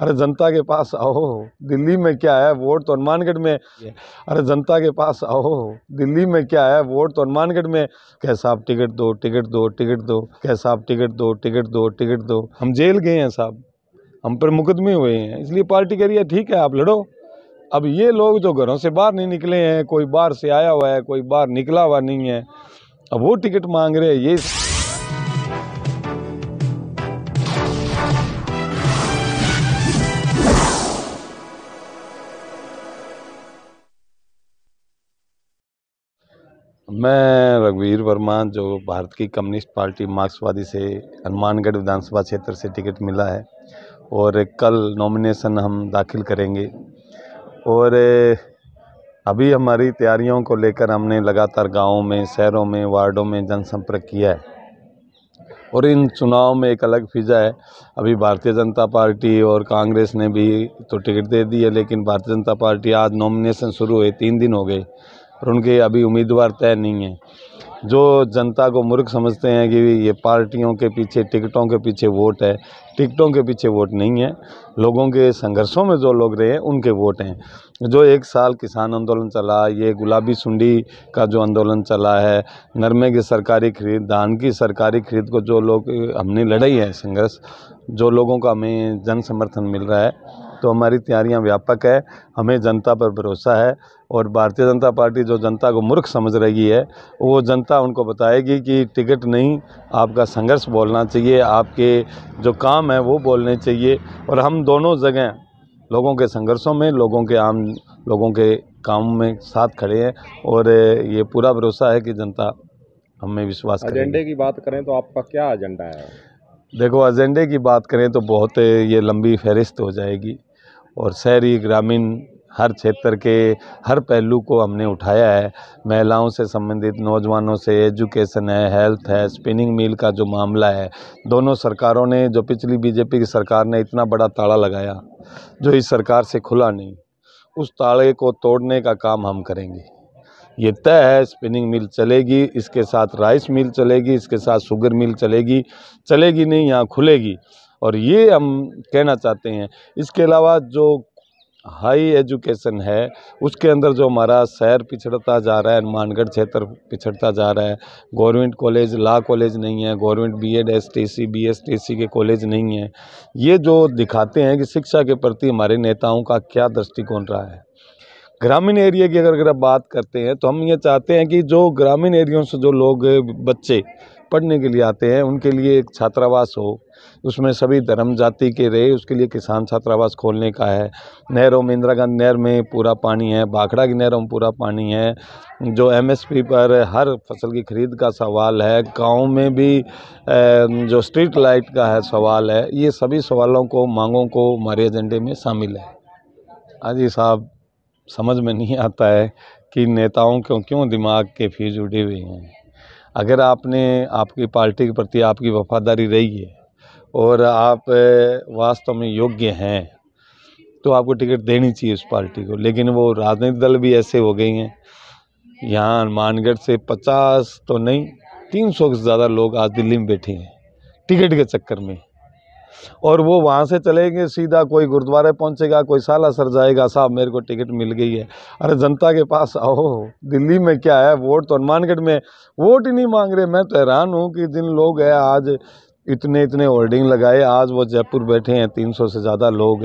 अरे जनता के पास आओ दिल्ली में क्या है वोट तो हनुमानगढ़ में अरे जनता के पास आओ दिल्ली में क्या है वोट तो हनुमानगढ़ में कैसा आप टिकट दो टिकट दो टिकट दो कैसा आप टिकट दो टिकट दो टिकट दो हम जेल गए हैं साहब हम पर मुकदमे हुए हैं इसलिए पार्टी कह रही है ठीक है आप लड़ो अब ये लोग जो घरों से बाहर नहीं निकले हैं कोई बाहर से आया हुआ है कोई बाहर निकला हुआ नहीं है अब वो टिकट मांग रहे हैं ये मैं रघुवीर वर्मा जो भारत की कम्युनिस्ट पार्टी मार्क्सवादी से हनुमानगढ़ विधानसभा क्षेत्र से टिकट मिला है और कल नॉमिनेशन हम दाखिल करेंगे और अभी हमारी तैयारियों को लेकर हमने लगातार गांवों में शहरों में वार्डों में जनसंपर्क किया है और इन चुनाव में एक अलग फिजा है अभी भारतीय जनता पार्टी और कांग्रेस ने भी तो टिकट दे दी है लेकिन भारतीय जनता पार्टी आज नॉमिनेशन शुरू हुए तीन दिन हो गए और उनके अभी उम्मीदवार तय नहीं हैं जो जनता को मूर्ख समझते हैं कि ये पार्टियों के पीछे टिकटों के पीछे वोट है टिकटों के पीछे वोट नहीं है लोगों के संघर्षों में जो लोग रहे हैं उनके वोट हैं जो एक साल किसान आंदोलन चला ये गुलाबी सुंडी का जो आंदोलन चला है नरमे की सरकारी खरीद धान की सरकारी खरीद को जो लोग हमने लड़ाई है संघर्ष जो लोगों का हमें जन समर्थन मिल रहा है तो हमारी तैयारियाँ व्यापक है हमें जनता पर भरोसा है और भारतीय जनता पार्टी जो जनता को मूर्ख समझ रही है वो जनता उनको बताएगी कि टिकट नहीं आपका संघर्ष बोलना चाहिए आपके जो काम है वो बोलने चाहिए और हम दोनों जगह लोगों के संघर्षों में लोगों के आम लोगों के काम में साथ खड़े हैं और ये पूरा भरोसा है कि जनता हमें विश्वास एजेंडे की बात करें तो आपका क्या एजेंडा है देखो एजेंडे की बात करें तो बहुत ये लंबी फहरिस्त हो जाएगी और शहरी ग्रामीण हर क्षेत्र के हर पहलू को हमने उठाया है महिलाओं से संबंधित नौजवानों से एजुकेशन है हेल्थ है स्पिनिंग मिल का जो मामला है दोनों सरकारों ने जो पिछली बीजेपी की सरकार ने इतना बड़ा ताला लगाया जो इस सरकार से खुला नहीं उस ताले को तोड़ने का काम हम करेंगे ये तय है स्पिनिंग मिल चलेगी इसके साथ राइस मिल चलेगी इसके साथ शुगर मिल चलेगी चलेगी नहीं यहाँ खुलेगी और ये हम कहना चाहते हैं इसके अलावा जो हाई एजुकेशन है उसके अंदर जो हमारा शहर पिछड़ता जा रहा है हनुमानगढ़ क्षेत्र पिछड़ता जा रहा है गवर्नमेंट कॉलेज लॉ कॉलेज नहीं है government B Ed S T C B S T C के कॉलेज नहीं है ये जो दिखाते हैं कि शिक्षा के प्रति हमारे नेताओं का क्या दृष्टिकोण रहा है ग्रामीण एरिया की अगर अगर बात करते हैं तो हम ये चाहते हैं कि जो ग्रामीण एरियों से जो लोग बच्चे पढ़ने के लिए आते हैं उनके लिए एक छात्रावास हो उसमें सभी धर्म जाति के रहे उसके लिए किसान छात्रावास खोलने का है नहरों में इंदिरा गांधी नहर में पूरा पानी है बाखड़ा की नहरों में पूरा पानी है जो एमएसपी पर हर फसल की खरीद का सवाल है गाँव में भी जो स्ट्रीट लाइट का है सवाल है ये सभी सवालों को मांगों को हमारे एजेंडे में शामिल है हाजी साहब समझ में नहीं आता है कि नेताओं क्यों क्यों दिमाग के फीस उड़े हुए हैं अगर आपने आपकी पार्टी के प्रति आपकी वफ़ादारी रही है और आप वास्तव में योग्य हैं तो आपको टिकट देनी चाहिए उस पार्टी को लेकिन वो राजनीतिक दल भी ऐसे हो गए हैं यहाँ हनुमानगढ़ से पचास तो नहीं तीन सौ से ज़्यादा लोग आज दिल्ली में बैठे हैं टिकट के चक्कर में और वो वहाँ से चलेंगे सीधा कोई गुरुद्वारे पहुँचेगा कोई साला सर जाएगा साहब मेरे को टिकट मिल गई है अरे जनता के पास आओ दिल्ली में क्या है वोट तो हनुमानगढ़ में वोट ही नहीं मांग रहे मैं तो हैरान हूँ कि जिन लोग हैं आज इतने इतने होल्डिंग लगाए आज वो जयपुर बैठे हैं सौ से ज़्यादा लोग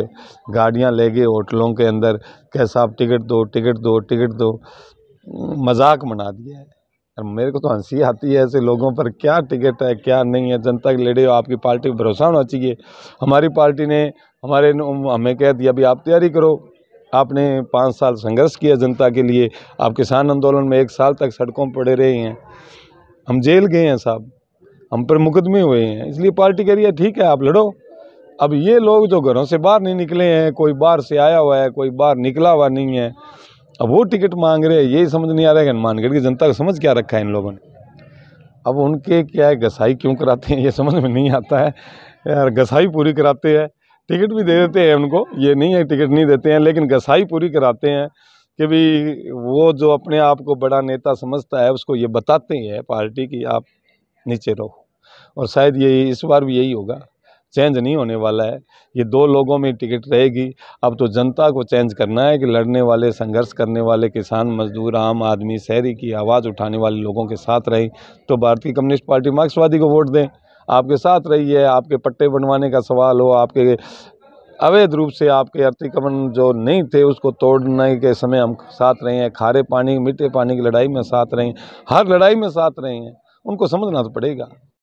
गाड़ियाँ ले गए होटलों के अंदर कैसा आप टिकट दो टिकट दो टिकट दो मजाक मना दिया है मेरे को तो हंसी आती है ऐसे लोगों पर क्या टिकट है क्या नहीं है जनता की लड़े हो आपकी पार्टी पर भरोसा होना चाहिए हमारी पार्टी ने हमारे हमें कह दिया अभी आप तैयारी करो आपने पाँच साल संघर्ष किया जनता के लिए आप किसान आंदोलन में एक साल तक सड़कों पर पड़े रहे हैं हम जेल गए हैं साहब हम पर मुकदमे हुए हैं इसलिए पार्टी कह रही है ठीक है आप लड़ो अब ये लोग जो घरों से बाहर नहीं निकले हैं कोई बाहर से आया हुआ है कोई बाहर निकला हुआ नहीं है अब वो टिकट मांग रहे हैं यही समझ नहीं आ रहा है हनुमानगढ़ की जनता को समझ क्या रखा है इन लोगों ने अब उनके क्या है गसाई क्यों कराते हैं ये समझ में नहीं आता है यार गसाई पूरी कराते हैं टिकट भी दे देते हैं उनको ये नहीं है टिकट नहीं देते हैं लेकिन गसाई पूरी कराते हैं कि भाई वो जो अपने आप को बड़ा नेता समझता है उसको ये बताते हैं पार्टी की आप नीचे रहो और शायद यही इस बार भी यही होगा चेंज नहीं होने वाला है ये दो लोगों में टिकट रहेगी अब तो जनता को चेंज करना है कि लड़ने वाले संघर्ष करने वाले किसान मजदूर आम आदमी शहरी की आवाज़ उठाने वाले लोगों के साथ रहें तो भारतीय कम्युनिस्ट पार्टी मार्क्सवादी को वोट दें आपके साथ रही है आपके पट्टे बनवाने का सवाल हो आपके अवैध रूप से आपके अतिक्रमण जो नहीं थे उसको तोड़ने के समय हम साथ रहे हैं खारे पानी मीठे पानी की लड़ाई में साथ रहे हैं हर लड़ाई में साथ रहे हैं उनको समझना तो पड़ेगा